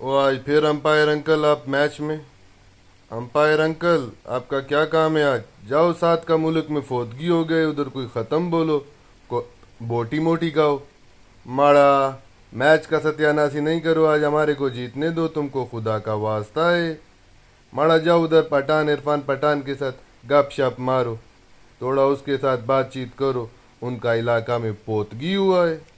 वो आज फिर अंपायर अंकल आप मैच में अंपायर अंकल आपका क्या काम है आज जाओ साथ का मुल्क में फोदगी हो गए उधर कोई ख़त्म बोलो को बोटी मोटी गाओ माड़ा मैच का सत्यानाशी नहीं करो आज हमारे को जीतने दो तुमको खुदा का वास्ता है माड़ा जाओ उधर पठान इरफान पठान के साथ गप शप मारो थोड़ा उसके साथ बातचीत करो उनका इलाका में पोतगी हुआ है